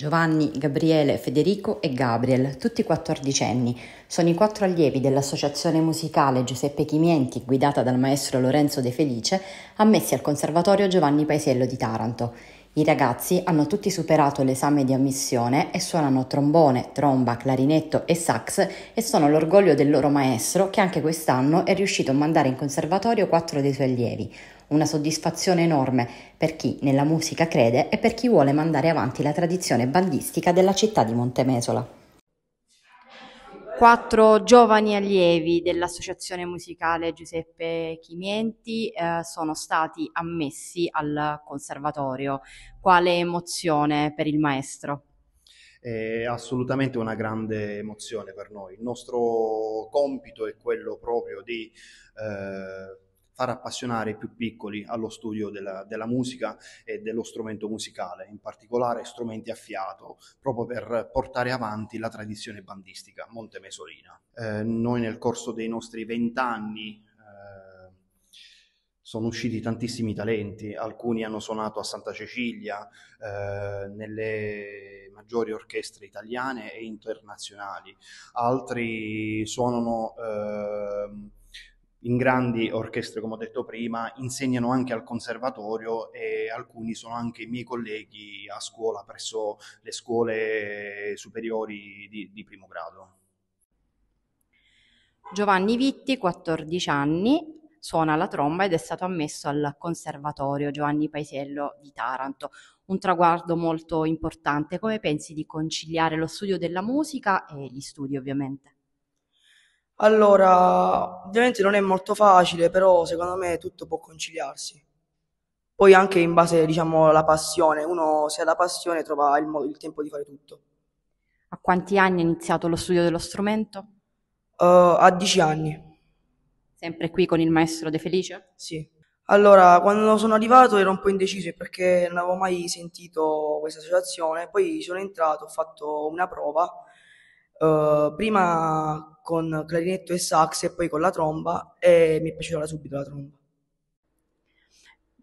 Giovanni, Gabriele, Federico e Gabriel, tutti quattordicenni, sono i quattro allievi dell'associazione musicale Giuseppe Chimienti, guidata dal maestro Lorenzo De Felice, ammessi al Conservatorio Giovanni Paesello di Taranto. I ragazzi hanno tutti superato l'esame di ammissione e suonano trombone, tromba, clarinetto e sax e sono l'orgoglio del loro maestro che anche quest'anno è riuscito a mandare in conservatorio quattro dei suoi allievi. Una soddisfazione enorme per chi nella musica crede e per chi vuole mandare avanti la tradizione bandistica della città di Montemesola quattro giovani allievi dell'Associazione Musicale Giuseppe Chimienti eh, sono stati ammessi al conservatorio. Quale emozione per il maestro? È assolutamente una grande emozione per noi. Il nostro compito è quello proprio di eh, far appassionare i più piccoli allo studio della, della, musica e dello strumento musicale, in particolare strumenti a fiato, proprio per portare avanti la tradizione bandistica montemesolina. Eh, noi nel corso dei nostri vent'anni eh, sono usciti tantissimi talenti, alcuni hanno suonato a Santa Cecilia, eh, nelle maggiori orchestre italiane e internazionali, altri suonano ehm, in grandi orchestre, come ho detto prima, insegnano anche al conservatorio e alcuni sono anche i miei colleghi a scuola presso le scuole superiori di, di primo grado. Giovanni Vitti, 14 anni, suona la tromba ed è stato ammesso al Conservatorio Giovanni Paisiello di Taranto. Un traguardo molto importante. Come pensi di conciliare lo studio della musica e gli studi, ovviamente? Allora, ovviamente non è molto facile, però secondo me tutto può conciliarsi. Poi anche in base, diciamo, alla passione, uno se ha la passione trova il, il tempo di fare tutto. A quanti anni è iniziato lo studio dello strumento? Uh, a dieci anni. Sempre qui con il maestro De Felice? Sì. Allora, quando sono arrivato ero un po' indeciso perché non avevo mai sentito questa associazione, poi sono entrato, ho fatto una prova eh, prima con clarinetto e sax e poi con la tromba e mi è piaciuta subito la tromba.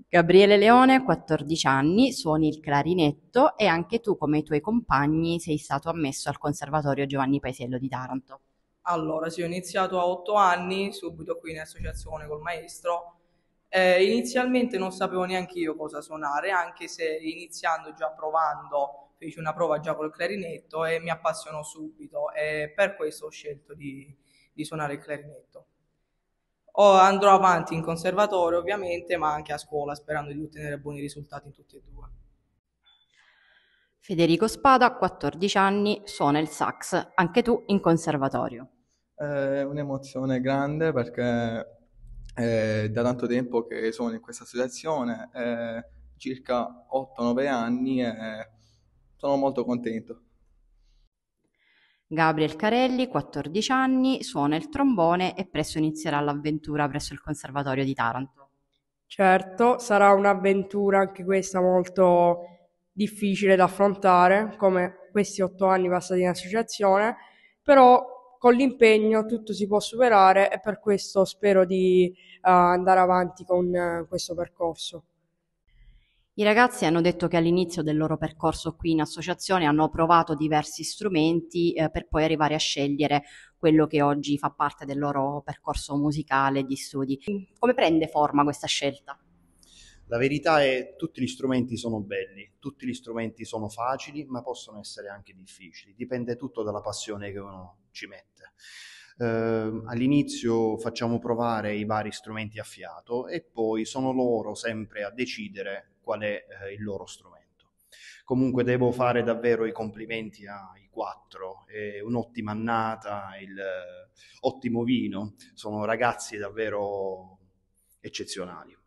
Gabriele Leone, 14 anni, suoni il clarinetto e anche tu, come i tuoi compagni, sei stato ammesso al Conservatorio Giovanni Paesello di Taranto. Allora, sì, ho iniziato a 8 anni, subito qui in associazione col maestro. Eh, inizialmente non sapevo neanche io cosa suonare, anche se iniziando già provando feci una prova già col clarinetto e mi appassionò subito e per questo ho scelto di, di suonare il clarinetto. O andrò avanti in conservatorio ovviamente, ma anche a scuola sperando di ottenere buoni risultati in tutti e due. Federico Spada, 14 anni, suona il sax, anche tu in conservatorio. È un'emozione grande perché è eh, da tanto tempo che sono in questa associazione, eh, circa 8-9 anni e eh, sono molto contento. Gabriel Carelli, 14 anni, suona il trombone e presto inizierà l'avventura presso il Conservatorio di Taranto. Certo, sarà un'avventura anche questa molto difficile da affrontare, come questi otto anni passati in associazione, però con l'impegno tutto si può superare e per questo spero di uh, andare avanti con uh, questo percorso. I ragazzi hanno detto che all'inizio del loro percorso qui in associazione hanno provato diversi strumenti eh, per poi arrivare a scegliere quello che oggi fa parte del loro percorso musicale di studi. Come prende forma questa scelta? La verità è che tutti gli strumenti sono belli, tutti gli strumenti sono facili, ma possono essere anche difficili, dipende tutto dalla passione che uno ci mette eh, all'inizio facciamo provare i vari strumenti a fiato e poi sono loro sempre a decidere qual è eh, il loro strumento. Comunque devo fare davvero i complimenti ai quattro, è un'ottima annata, il, eh, ottimo vino, sono ragazzi davvero eccezionali.